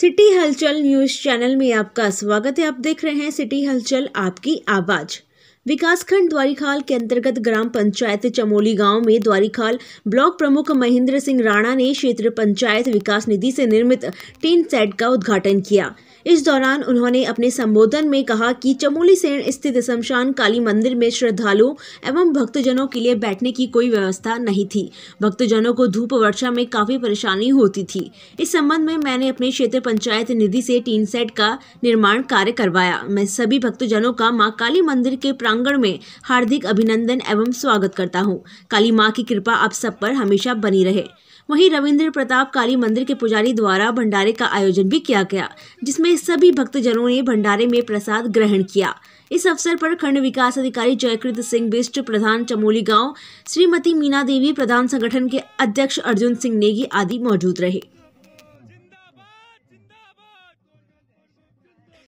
city हलचल news channel में आपका स्वागत है आप देख रहे हैं सिटी हलचल आपकी आवाज़ विकासखंड द्वारिखाल के अंतर्गत ग्राम पंचायत चमोली गांव में द्वारिखाल ब्लॉक प्रमुख महेंद्र सिंह राणा ने क्षेत्र पंचायत विकास निधि से निर्मित टीन सेट का उद्घाटन किया इस दौरान उन्होंने अपने संबोधन में कहा कि चमोली सेन स्थित शमशान काली मंदिर में श्रद्धालुओं एवं भक्तजनों के लिए बैठने की कोई व्यवस्था नहीं थी भक्तजनों को धूप वर्षा में काफ़ी परेशानी होती थी इस संबंध में मैंने अपने क्षेत्र पंचायत निधि से टीन सेट का निर्माण कार्य करवाया मैं सभी भक्तजनों का माँ काली मंदिर के प्रांगण में हार्दिक अभिनंदन एवं स्वागत करता हूँ काली माँ की कृपा आप सब पर हमेशा बनी रहे वहीं रविंद्र प्रताप काली मंदिर के पुजारी द्वारा भंडारे का आयोजन भी किया गया जिसमें सभी भक्तजनों ने भंडारे में प्रसाद ग्रहण किया इस अवसर पर खंड विकास अधिकारी जयकृत सिंह बिष्ट प्रधान चमोली गांव श्रीमती मीना देवी प्रधान संगठन के अध्यक्ष अर्जुन सिंह नेगी आदि मौजूद रहे